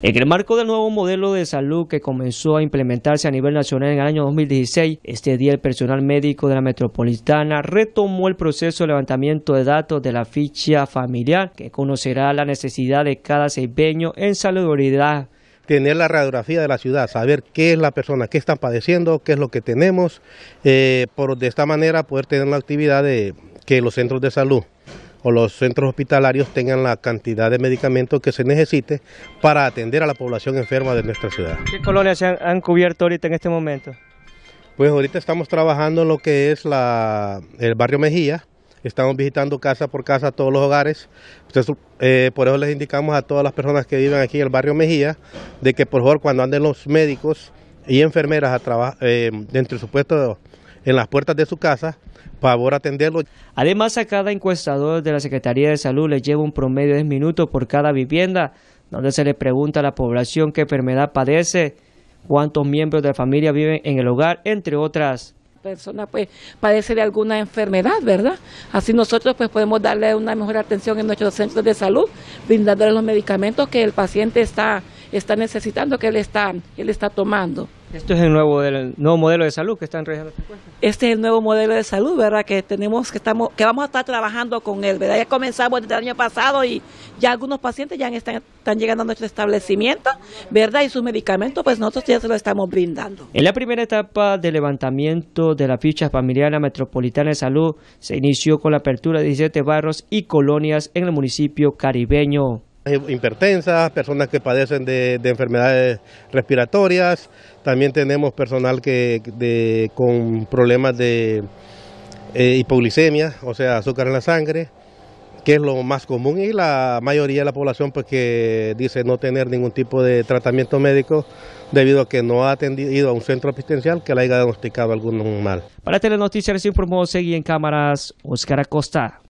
En el marco del nuevo modelo de salud que comenzó a implementarse a nivel nacional en el año 2016, este día el personal médico de la metropolitana retomó el proceso de levantamiento de datos de la ficha familiar que conocerá la necesidad de cada seibeño en saludabilidad. tener la radiografía de la ciudad, saber qué es la persona, qué está padeciendo, qué es lo que tenemos, eh, por de esta manera poder tener la actividad de, que los centros de salud o los centros hospitalarios tengan la cantidad de medicamentos que se necesite para atender a la población enferma de nuestra ciudad. ¿Qué colonias se han, cubierto ahorita en este momento? Pues ahorita estamos trabajando en lo que es la, el barrio Mejía, estamos visitando casa por casa todos los hogares. Eh, por eso les indicamos a todas las personas que viven aquí en el barrio Mejía de que por favor cuando anden los médicos y enfermeras a trabajar eh, dentro de su puesto en las puertas de su casa, favor atenderlo. Además, a cada encuestador de la Secretaría de Salud le lleva un promedio de 10 minutos por cada vivienda, donde se le pregunta a la población qué enfermedad padece, cuántos miembros de la familia viven en el hogar, entre otras persona pues padece de alguna enfermedad, ¿verdad? Así nosotros pues podemos darle una mejor atención en nuestros centros de salud, brindándole los medicamentos que el paciente está, está necesitando, que él está, él está tomando. Esto es el nuevo, del nuevo modelo de salud que están realizando Este es el nuevo modelo de salud, ¿verdad? Que tenemos, que estamos, que vamos a estar trabajando con él, ¿verdad? Ya comenzamos desde el año pasado y ya algunos pacientes ya están, llegando a nuestro establecimiento, ¿verdad? Y sus medicamentos, pues nosotros ya se los estamos brindando. En la primera etapa de levantamiento de la ficha familiar la metropolitana de salud, se inició con la apertura de 17 barros y colonias en el municipio caribeño. Eh, hipertensas, personas que padecen de, enfermedades respiratorias, también tenemos personal que con problemas de eh, hipoglicemia, o sea, azúcar en la sangre, que es lo más común y la mayoría de la población pues dice no tener ningún tipo de tratamiento médico debido a que no ha atendido a un centro asistencial que le haya diagnosticado algún mal. Para Telenoticias informó seguí en cámaras Oscar Acosta.